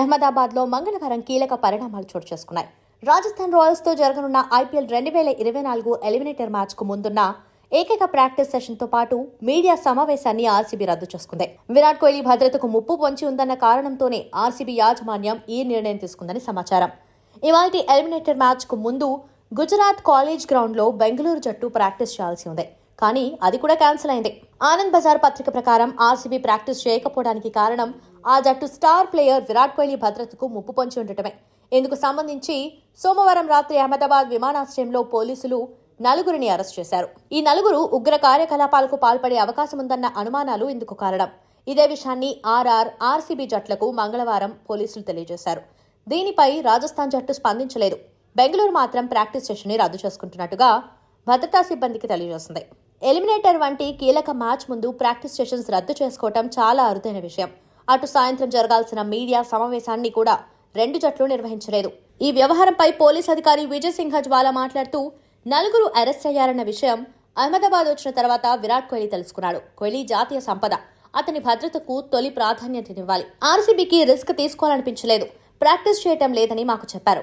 అహ్మదాబాద్లో మంగళవారం కీలక పరిణామాలు చోటు చేసుకున్నాయి రాజస్థాన్ రాయల్స్తో జరగనున్న ఐపీఎల్ రెండు వేల ఇరవై నాలుగు ఎలిమినేటర్ మ్యాచ్కు ముందున్న ఏకైక ప్రాక్టీస్ సెషన్తో పాటు మీడియా సమావేశాన్ని ఆర్సీబీ రద్దు చేసుకుంది విరాట్ కోహ్లీ భద్రతకు ముప్పు పొంచి ఉందన్న కారణంతోనే ఆర్సీబీ యాజమాన్యం ఈ నిర్ణయం తీసుకుందని సమాచారం ఇవాళ ఎలిమినేటర్ మ్యాచ్కు ముందు గుజరాత్ కాలేజ్ గ్రౌండ్లో బెంగళూరు జట్టు ప్రాక్టీస్ చేయాల్సి ఉంది కానీ అది కూడా క్యాన్సిల్ అయింది ఆనంద్ బజార్ పత్రిక ప్రకారం ఆర్సీబీ ప్రాక్టీస్ చేయకపోవడానికి కారణం ఆ జట్టు స్టార్ ప్లేయర్ విరాట్ కోహ్లీ భద్రతకు ముప్పు పొంచి ఉండటమే ఇందుకు సంబంధించి సోమవారం రాత్రి అహ్మదాబాద్ విమానాశ్రయంలో పోలీసులు నలుగురిని అరెస్ట్ చేశారు ఈ నలుగురు ఉగ్ర కార్యకలాపాలకు పాల్పడే అవకాశం ఉందన్న అనుమానాలు ఇందుకు కారణం ఇదే విషయాన్ని ఆర్ఆర్ ఆర్సీబీ జట్లకు మంగళవారం పోలీసులు తెలియజేశారు దీనిపై రాజస్థాన్ జట్టు స్పందించలేదు బెంగళూరు మాత్రం ప్రాక్టీస్ సెషన్ని రద్దు చేసుకుంటున్నట్టుగా భద్రతా సిబ్బందికి తెలియజేసింది ఎలిమినేటర్ వంటి కీలక మ్యాచ్ ముందు ప్రాక్టీస్ సెషన్స్ రద్దు చేసుకోవటం చాలా అరుదైన విషయం అటు సాయంత్రం జరగాల్సిన మీడియా సమావేశాన్ని కూడా రెండు జట్లు నిర్వహించలేదు ఈ వ్యవహారంపై పోలీస్ అధికారి విజయ్ సింహ జ్వాల మాట్లాడుతూ నలుగురు అరెస్ట్ అయ్యారన్న విషయం అహ్మదాబాద్ వచ్చిన తర్వాత విరాట్ కోహ్లీ తెలుసుకున్నాడు కోహ్లీ జాతీయ సంపద అతని భద్రతకు తొలి ప్రాధాన్యతనివ్వాలి ఆర్సీబీకి రిస్క్ తీసుకోవాలనిపించలేదు ప్రాక్టీస్ చేయటం లేదని మాకు చెప్పారు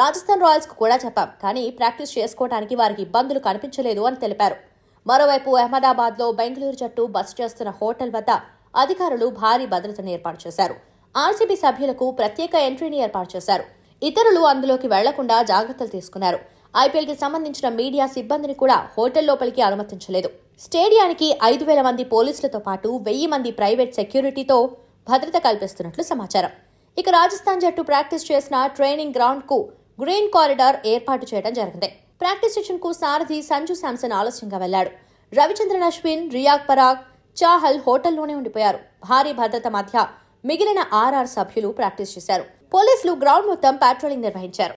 రాజస్థాన్ రాయల్స్కు కూడా చెప్పాం కానీ ప్రాక్టీస్ చేసుకోవడానికి వారికి ఇబ్బందులు కనిపించలేదు అని తెలిపారు మరోవైపు అహ్మదాబాద్లో బెంగళూరు జట్టు బస చేస్తున్న హోటల్ వద్ద అధికారులు భారీ భద్రతను ఏర్పాటు చేశారు ఆర్సీబీ సభ్యులకు ప్రత్యేక ఎంట్రీని ఏర్పాటు చేశారు ఇతరులు అందులోకి వెళ్లకుండా జాగ్రత్తలు తీసుకున్నారు ఐపీఎల్కి సంబంధించిన మీడియా సిబ్బందిని కూడా హోటల్ లోపలికి అనుమతించలేదు స్టేడియానికి ఐదు వేల మంది పోలీసులతో పాటు వెయ్యి మంది ప్రైవేట్ సెక్యూరిటీతో భద్రత కల్పిస్తున్నట్లు సమాచారం ఇక రాజస్థాన్ జట్టు ప్రాక్టీస్ చేసిన ట్రైనింగ్ గ్రౌండ్కు గ్రీన్ కారిడార్ ఏర్పాటు చేయడం జరిగింది ప్రాక్టీస్ కు సారథి సంజు శాంసన్ ఆలస్యంగా వెళ్లాడు రవిచంద్రన్ అశ్విన్ రియాక్ పరాగ్ చాహల్ హోటల్లోనే ఉండిపోయారు భారీ భద్రత మధ్య మిగిలిన ఆర్ఆర్ సభ్యులు ప్రాక్టీస్ చేశారు పోలీసులు గ్రౌండ్ మొత్తం పాట్రోలింగ్ నిర్వహించారు